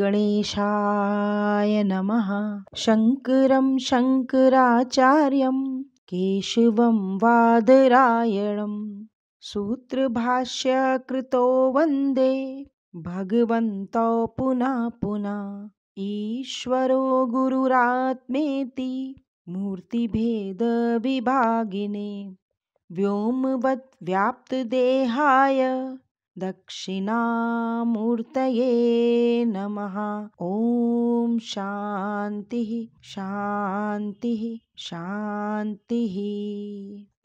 गणेशाय नमः शङ्करं शङ्कराचार्यं केशवं वादरायणं सूत्रभाष्यकृतो वन्दे भगवन्तौ पुना पुना ईश्वरो गुरुरात्मेति मूर्तिभेदविभागिने व्योमवत् व्याप्तदेहाय दक्षिणामूर्तये नमः ॐ शान्तिः शान्तिः शान्तिः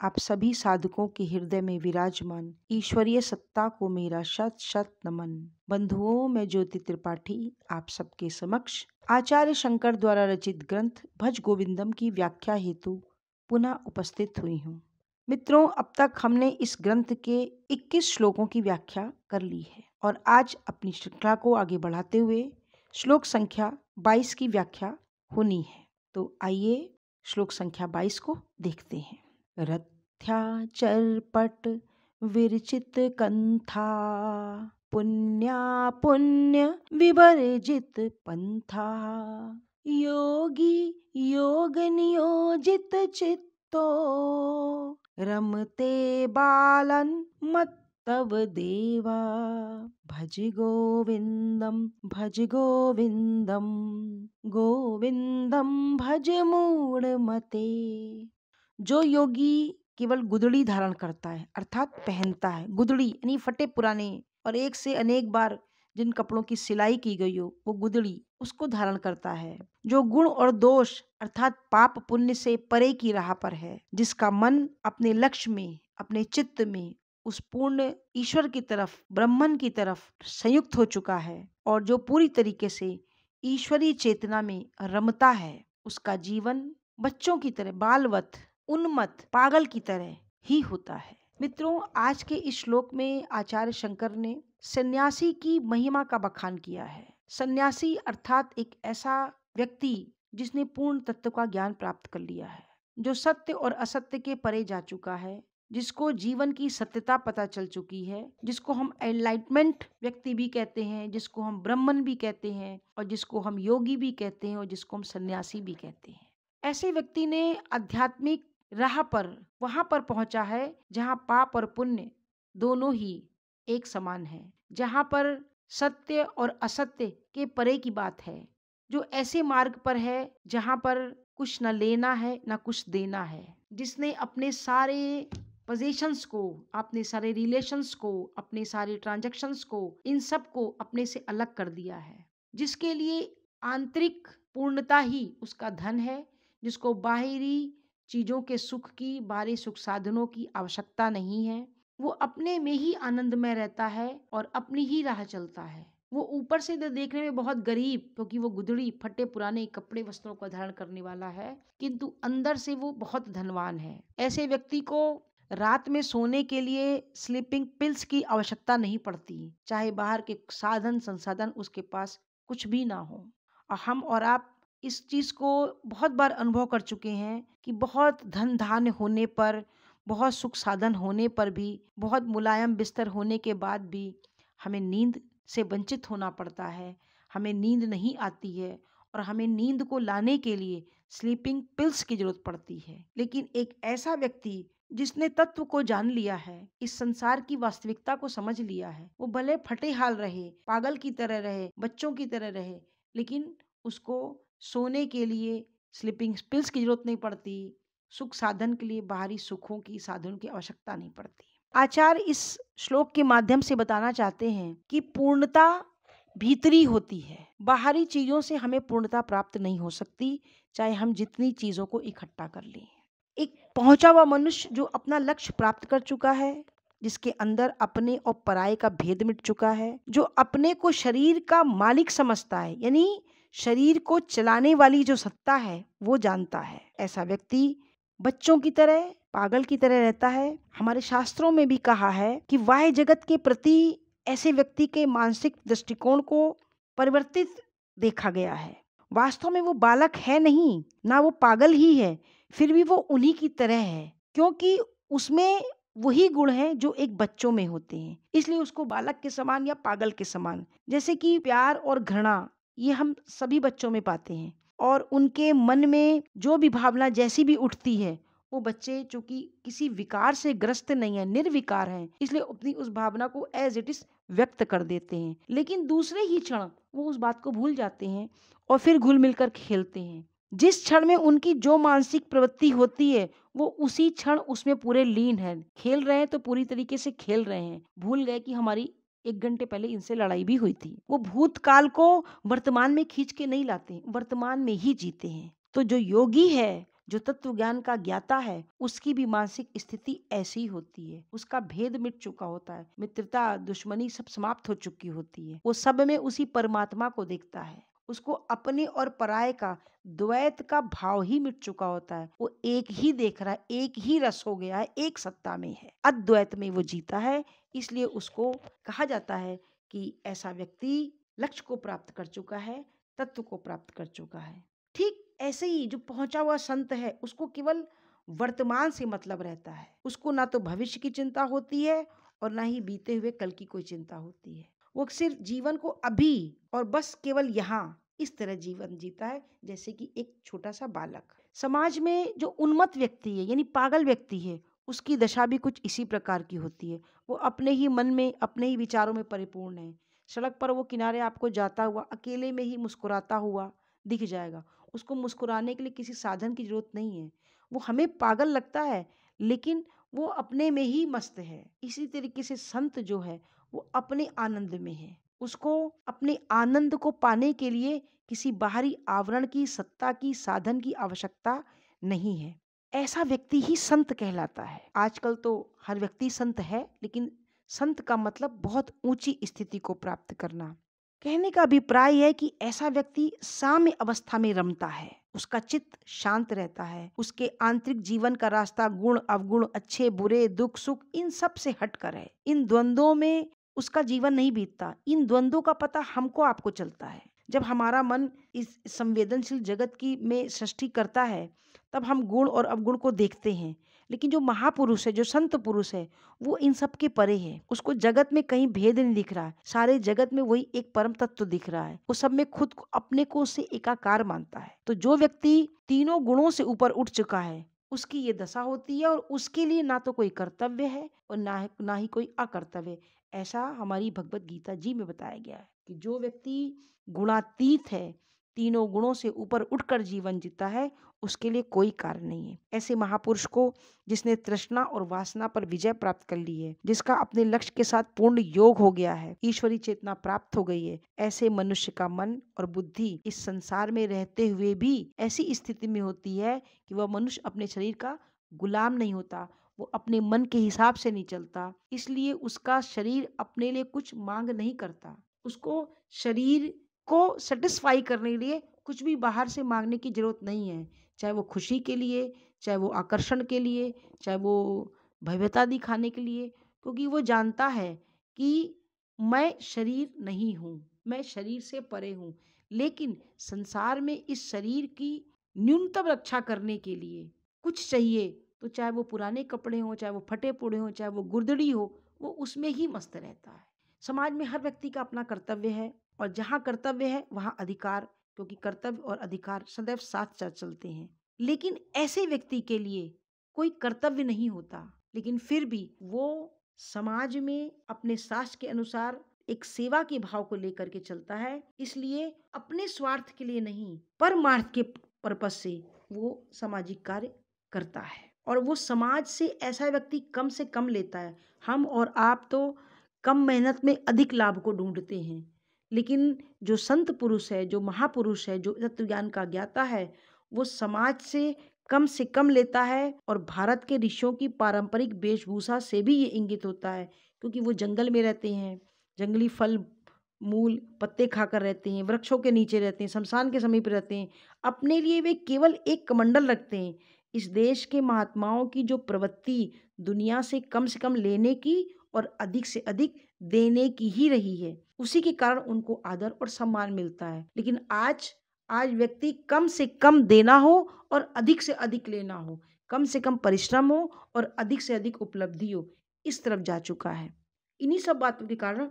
आप सभी साधकों के हृदय में विराजमान ईश्वरीय सत्ता को मेरा शत शत नमन बंधुओं में ज्योति त्रिपाठी आप सबके समक्ष आचार्य शंकर द्वारा रचित ग्रंथ भज गोविंदम की व्याख्या हेतु पुनः उपस्थित हुई हूँ मित्रों अब तक हमने इस ग्रंथ के 21 श्लोकों की व्याख्या कर ली है और आज अपनी श्रृंखला को आगे बढ़ाते हुए श्लोक संख्या 22 की व्याख्या होनी है तो आइए श्लोक संख्या 22 को देखते हैं रथ्या चरपट विरचित कंथा पुण्या पुण्य विवर्जित पंथा योगी योग नियोजित चित्त तो रमते बालन मत तव देवा भज गोविंदम भज गोविंदम गोविंदम भज मूड़ मते जो योगी केवल गुदड़ी धारण करता है अर्थात पहनता है गुदड़ी यानी फटे पुराने और एक से अनेक बार जिन कपड़ों की सिलाई की गई हो वो गुदड़ी उसको धारण करता है जो गुण और दोष अर्थात पाप पुण्य से परे की राह पर है जिसका मन अपने लक्ष्य में अपने चित्त में उस पूर्ण ईश्वर की तरफ ब्रह्मन की तरफ संयुक्त हो चुका है और जो पूरी तरीके से ईश्वरीय चेतना में रमता है उसका जीवन बच्चों की तरह बालवत उन्मत पागल की तरह ही होता है मित्रों आज के इस श्लोक में आचार्य शंकर ने सन्यासी की महिमा का बखान किया है सन्यासी अर्थात एक ऐसा व्यक्ति जिसने पूर्ण तत्व का ज्ञान प्राप्त कर लिया है जो सत्य और असत्य के परे जा चुका है जिसको जीवन की सत्यता पता चल चुकी है जिसको हम एनलाइटमेंट व्यक्ति भी कहते हैं जिसको हम ब्राह्मण भी कहते हैं और जिसको हम योगी भी कहते हैं और जिसको हम सन्यासी भी कहते हैं ऐसे व्यक्ति ने आध्यात्मिक राह पर वहाँ पर पहुँचा है जहाँ पाप और पुण्य दोनों ही एक समान है जहाँ पर सत्य और असत्य के परे की बात है जो ऐसे मार्ग पर है जहाँ पर कुछ न लेना है न कुछ देना है जिसने अपने सारे पोजेशंस को अपने सारे रिलेशंस को अपने सारे ट्रांजेक्शन्स को इन सब को अपने से अलग कर दिया है जिसके लिए आंतरिक पूर्णता ही उसका धन है जिसको बाहरी चीज़ों के सुख की बाहरी सुख साधनों की आवश्यकता नहीं है वो अपने में ही आनंदमय रहता है और अपनी ही राह चलता है वो ऊपर से तो देखने में बहुत गरीब क्योंकि वो गुदड़ी फटे पुराने कपड़े वस्त्रों का धारण करने वाला है किंतु अंदर से वो बहुत धनवान है ऐसे व्यक्ति को रात में सोने के लिए स्लीपिंग पिल्स की आवश्यकता नहीं पड़ती चाहे बाहर के साधन संसाधन उसके पास कुछ भी ना हो और हम और आप इस चीज़ को बहुत बार अनुभव कर चुके हैं कि बहुत धन धान्य होने पर बहुत सुख साधन होने पर भी बहुत मुलायम बिस्तर होने के बाद भी हमें नींद से वंचित होना पड़ता है हमें नींद नहीं आती है और हमें नींद को लाने के लिए स्लीपिंग पिल्स की जरूरत पड़ती है लेकिन एक ऐसा व्यक्ति जिसने तत्व को जान लिया है इस संसार की वास्तविकता को समझ लिया है वो भले फटे हाल रहे पागल की तरह रहे बच्चों की तरह रहे लेकिन उसको सोने के लिए स्लीपिंग पिल्स की जरूरत नहीं पड़ती सुख साधन के लिए बाहरी सुखों की साधन की आवश्यकता नहीं पड़ती आचार्य इस श्लोक के माध्यम से बताना चाहते हैं कि पूर्णता भीतरी होती है बाहरी चीज़ों से हमें पूर्णता प्राप्त नहीं हो सकती चाहे हम जितनी चीज़ों को इकट्ठा कर लें एक पहुंचा हुआ मनुष्य जो अपना लक्ष्य प्राप्त कर चुका है जिसके अंदर अपने और पराये का भेद मिट चुका है जो अपने को शरीर का मालिक समझता है यानी शरीर को चलाने वाली जो सत्ता है वो जानता है ऐसा व्यक्ति बच्चों की तरह पागल की तरह रहता है हमारे शास्त्रों में भी कहा है कि वाह जगत के प्रति ऐसे व्यक्ति के मानसिक दृष्टिकोण को परिवर्तित देखा गया है वास्तव में वो बालक है नहीं ना वो पागल ही है फिर भी वो उन्हीं की तरह है क्योंकि उसमें वही गुण हैं जो एक बच्चों में होते हैं इसलिए उसको बालक के समान या पागल के समान जैसे कि प्यार और घृणा ये हम सभी बच्चों में पाते हैं और उनके मन में जो भी भावना जैसी भी उठती है वो बच्चे चूँकि किसी विकार से ग्रस्त नहीं है निर्विकार हैं इसलिए अपनी उस भावना को एज इट इज़ व्यक्त कर देते हैं लेकिन दूसरे ही क्षण वो उस बात को भूल जाते हैं और फिर घुल मिल कर खेलते हैं जिस क्षण में उनकी जो मानसिक प्रवृत्ति होती है वो उसी क्षण उसमें पूरे लीन है खेल रहे हैं तो पूरी तरीके से खेल रहे हैं भूल गए कि हमारी एक घंटे पहले इनसे लड़ाई भी हुई थी वो भूतकाल को वर्तमान में खींच के नहीं लाते वर्तमान में ही जीते हैं तो जो योगी है जो तत्व ज्ञान का ज्ञाता है उसकी भी मानसिक स्थिति ऐसी होती है उसका भेद मिट चुका होता है मित्रता दुश्मनी सब समाप्त हो चुकी होती है वो सब में उसी परमात्मा को देखता है उसको अपने और पराये का द्वैत का भाव ही मिट चुका होता है वो एक ही देख रहा है एक ही रस हो गया है एक सत्ता में है अद्वैत में वो जीता है इसलिए उसको कहा जाता है कि ऐसा व्यक्ति लक्ष्य को प्राप्त कर चुका है तत्व को प्राप्त कर चुका है ठीक ऐसे ही जो पहुंचा हुआ संत है उसको केवल वर्तमान से मतलब रहता है उसको ना तो भविष्य की चिंता होती है और ना ही बीते हुए कल की कोई चिंता होती है वो सिर्फ जीवन को अभी और बस केवल यहाँ इस तरह जीवन जीता है जैसे कि एक छोटा सा बालक समाज में जो उन्मत्त व्यक्ति है यानी पागल व्यक्ति है उसकी दशा भी कुछ इसी प्रकार की होती है वो अपने ही मन में अपने ही विचारों में परिपूर्ण है सड़क पर वो किनारे आपको जाता हुआ अकेले में ही मुस्कुराता हुआ दिख जाएगा उसको मुस्कुराने के लिए किसी साधन की ज़रूरत नहीं है वो हमें पागल लगता है लेकिन वो अपने में ही मस्त है इसी तरीके से संत जो है वो अपने आनंद में है उसको अपने आनंद को पाने के लिए किसी बाहरी आवरण की सत्ता की साधन की आवश्यकता नहीं है ऐसा व्यक्ति ही संत कहलाता है आजकल तो हर व्यक्ति संत है लेकिन संत का मतलब बहुत ऊंची स्थिति को प्राप्त करना कहने का अभिप्राय है कि ऐसा व्यक्ति साम्य अवस्था में रमता है उसका चित्त शांत रहता है उसके आंतरिक जीवन का रास्ता गुण अवगुण अच्छे बुरे दुख सुख इन सब से हटकर है इन द्वंद्वों में उसका जीवन नहीं बीतता इन द्वंद्वों का पता हमको आपको चलता है जब हमारा मन इस संवेदनशील जगत की में सृष्टि करता है तब हम गुण और अवगुण को देखते हैं लेकिन जो महापुरुष है जो संत पुरुष है वो इन सब के परे है उसको जगत में कहीं भेद नहीं दिख रहा है सारे जगत में वही एक परम तत्व दिख रहा है वो सब में खुद को अपने को से एकाकार मानता है तो जो व्यक्ति तीनों गुणों से ऊपर उठ चुका है उसकी ये दशा होती है और उसके लिए ना तो कोई कर्तव्य है और ना ना ही कोई अकर्तव्य ऐसा हमारी भगवत गीता जी में बताया गया है कि जो व्यक्ति गुणातीत है तीनों गुणों से ऊपर उठकर जीवन जीता है उसके लिए कोई कारण नहीं है ऐसे महापुरुष को जिसने तृष्णा और वासना पर विजय प्राप्त कर ली है जिसका अपने लक्ष्य के साथ पूर्ण योग हो गया है ईश्वरी चेतना प्राप्त हो गई है ऐसे मनुष्य का मन और बुद्धि इस संसार में रहते हुए भी ऐसी स्थिति में होती है कि वह मनुष्य अपने शरीर का गुलाम नहीं होता वो अपने मन के हिसाब से नहीं चलता इसलिए उसका शरीर अपने लिए कुछ मांग नहीं करता उसको शरीर को सेटिस्फाई करने के लिए कुछ भी बाहर से मांगने की ज़रूरत नहीं है चाहे वो खुशी के लिए चाहे वो आकर्षण के लिए चाहे वो भव्यता दिखाने के लिए क्योंकि वो जानता है कि मैं शरीर नहीं हूँ मैं शरीर से परे हूँ लेकिन संसार में इस शरीर की न्यूनतम रक्षा करने के लिए कुछ चाहिए तो चाहे वो पुराने कपड़े हों चाहे वो फटे पुड़े हों चाहे वो गुर्दड़ी हो वो उसमें ही मस्त रहता है समाज में हर व्यक्ति का अपना कर्तव्य है और जहाँ कर्तव्य है वहाँ अधिकार क्योंकि कर्तव्य और अधिकार सदैव साथ साथ चलते हैं लेकिन ऐसे व्यक्ति के लिए कोई कर्तव्य नहीं होता लेकिन फिर भी वो समाज में अपने शास्त्र के अनुसार एक सेवा के भाव को लेकर के चलता है इसलिए अपने स्वार्थ के लिए नहीं परमार्थ के पर्पज से वो सामाजिक कार्य करता है और वो समाज से ऐसा व्यक्ति कम से कम लेता है हम और आप तो कम मेहनत में अधिक लाभ को ढूंढते हैं लेकिन जो संत पुरुष है जो महापुरुष है जो तत्व ज्ञान का ज्ञाता है वो समाज से कम से कम लेता है और भारत के ऋषियों की पारंपरिक वेशभूषा से भी ये इंगित होता है क्योंकि वो जंगल में रहते हैं जंगली फल मूल पत्ते खाकर रहते हैं वृक्षों के नीचे रहते हैं शमशान के समीप रहते हैं अपने लिए वे केवल एक कमंडल रखते हैं इस देश के महात्माओं की जो प्रवृत्ति दुनिया से कम से कम लेने की और अधिक से अधिक देने की ही रही है उसी के कारण उनको आदर और सम्मान मिलता है लेकिन आज आज व्यक्ति कम से कम देना हो और अधिक से अधिक लेना हो कम से कम परिश्रम हो और अधिक से अधिक उपलब्धि हो इस तरफ जा चुका है इन्हीं सब बातों के कारण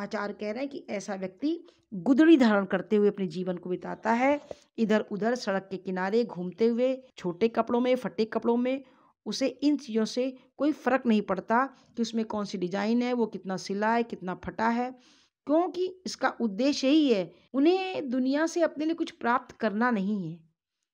आचार्य कह रहे हैं कि ऐसा व्यक्ति गुदड़ी धारण करते हुए अपने जीवन को बिताता है इधर उधर सड़क के किनारे घूमते हुए छोटे कपड़ों में फटे कपड़ों में उसे इन चीज़ों से कोई फ़र्क नहीं पड़ता कि उसमें कौन सी डिज़ाइन है वो कितना सिला है कितना फटा है क्योंकि इसका उद्देश्य यही है उन्हें दुनिया से अपने लिए कुछ प्राप्त करना नहीं है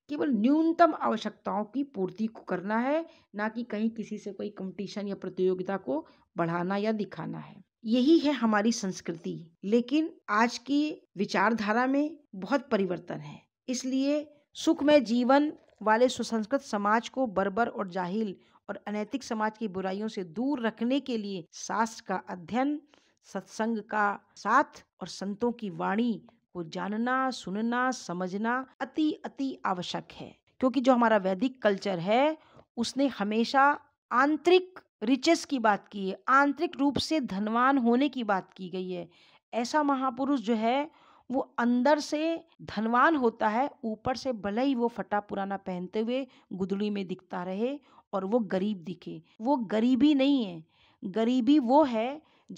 केवल न्यूनतम आवश्यकताओं की पूर्ति को करना है ना कि कहीं किसी से कोई कंपटीशन या प्रतियोगिता को बढ़ाना या दिखाना है यही है हमारी संस्कृति लेकिन आज की विचारधारा में बहुत परिवर्तन है इसलिए सुखमय जीवन वाले सुसंस्कृत समाज को बर्बर और जाहिल और अनैतिक समाज की बुराइयों से दूर रखने के लिए शास्त्र का अध्ययन सत्संग का साथ और संतों की वाणी को जानना सुनना समझना अति अति आवश्यक है क्योंकि जो हमारा वैदिक कल्चर है उसने हमेशा आंतरिक रिचेस की बात की है आंतरिक रूप से धनवान होने की बात की गई है ऐसा महापुरुष जो है वो अंदर से धनवान होता है ऊपर से भले ही वो फटा पुराना पहनते हुए गुदड़ी में दिखता रहे और वो गरीब दिखे वो गरीबी नहीं है गरीबी वो है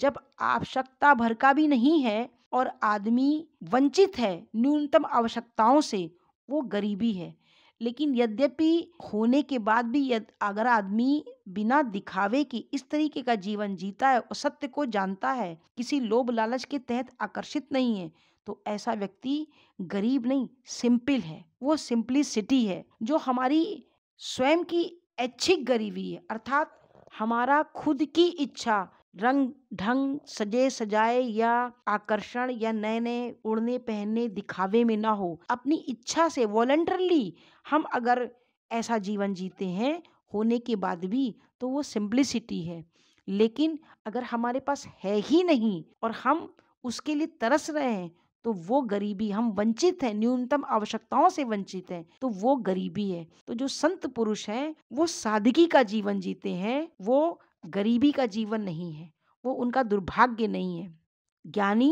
जब आवश्यकता भर का भी नहीं है और आदमी वंचित है न्यूनतम आवश्यकताओं से वो गरीबी है लेकिन यद्यपि होने के बाद भी यद अगर आदमी बिना दिखावे के इस तरीके का जीवन जीता है और सत्य को जानता है किसी लोभ लालच के तहत आकर्षित नहीं है तो ऐसा व्यक्ति गरीब नहीं सिंपल है वो सिंपलिसिटी है जो हमारी स्वयं की ऐच्छिक गरीबी है अर्थात हमारा खुद की इच्छा रंग ढंग सजे सजाए या आकर्षण या नए नए उड़ने पहनने दिखावे में ना हो अपनी इच्छा से वॉलेंटरली हम अगर ऐसा जीवन जीते हैं होने के बाद भी तो वो सिंप्लिसिटी है लेकिन अगर हमारे पास है ही नहीं और हम उसके लिए तरस रहे हैं तो वो गरीबी हम वंचित हैं न्यूनतम आवश्यकताओं से वंचित हैं तो वो गरीबी है तो जो संत पुरुष हैं वो सादगी का जीवन जीते हैं वो गरीबी का जीवन नहीं है वो उनका दुर्भाग्य नहीं है ज्ञानी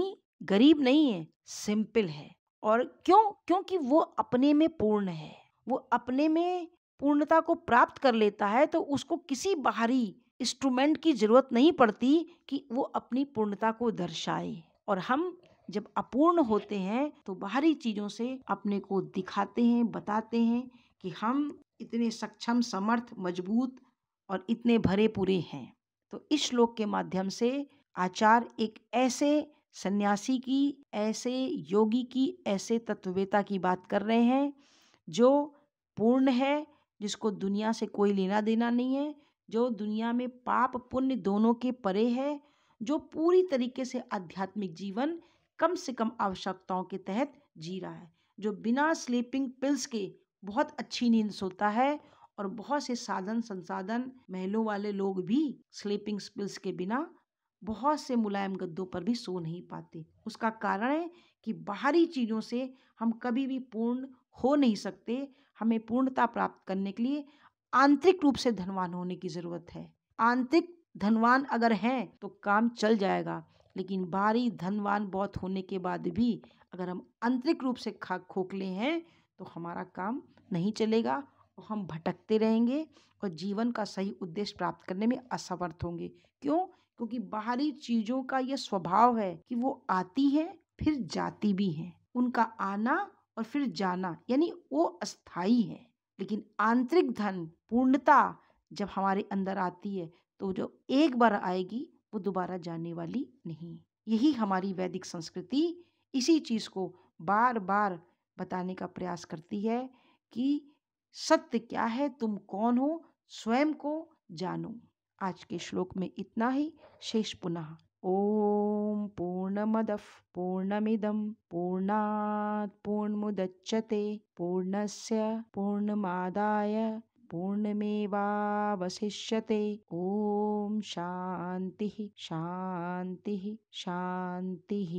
गरीब नहीं है सिंपल है और क्यों क्योंकि वो अपने में पूर्ण है वो अपने में पूर्णता को प्राप्त कर लेता है तो उसको किसी बाहरी इंस्ट्रूमेंट की जरूरत नहीं पड़ती कि वो अपनी पूर्णता को दर्शाए और हम जब अपूर्ण होते हैं तो बाहरी चीज़ों से अपने को दिखाते हैं बताते हैं कि हम इतने सक्षम समर्थ मजबूत और इतने भरे पूरे हैं तो इस श्लोक के माध्यम से आचार एक ऐसे सन्यासी की ऐसे योगी की ऐसे तत्ववेता की बात कर रहे हैं जो पूर्ण है जिसको दुनिया से कोई लेना देना नहीं है जो दुनिया में पाप पुण्य दोनों के परे है जो पूरी तरीके से आध्यात्मिक जीवन कम से कम आवश्यकताओं के तहत जी रहा है जो बिना स्लीपिंग पिल्स के बहुत अच्छी नींद सोता है और बहुत से साधन संसाधन महलों वाले लोग भी स्लीपिंग पिल्स के बिना बहुत से मुलायम गद्दों पर भी सो नहीं पाते उसका कारण है कि बाहरी चीज़ों से हम कभी भी पूर्ण हो नहीं सकते हमें पूर्णता प्राप्त करने के लिए आंतरिक रूप से धनवान होने की ज़रूरत है आंतरिक धनवान अगर हैं तो काम चल जाएगा लेकिन भारी धनवान बहुत होने के बाद भी अगर हम आंतरिक रूप से खा खोखले हैं तो हमारा काम नहीं चलेगा और हम भटकते रहेंगे और जीवन का सही उद्देश्य प्राप्त करने में असमर्थ होंगे क्यों क्योंकि बाहरी चीज़ों का यह स्वभाव है कि वो आती है फिर जाती भी है उनका आना और फिर जाना यानी वो अस्थाई है लेकिन आंतरिक धन पूर्णता जब हमारे अंदर आती है तो जो एक बार आएगी वो दोबारा जाने वाली नहीं यही हमारी वैदिक संस्कृति इसी चीज़ को बार बार बताने का प्रयास करती है कि सत्य क्या है तुम कौन हो स्वयं को जानो आज के श्लोक में इतना ही शेष पुनः पूर्णमद पूर्णमदः पूर्णा पूर्ण मुदच्यते पूर्णस्य पूर्णमादाय पूर्णमेवावशिष्यते ॐ शान्तिः शांति शान्तिः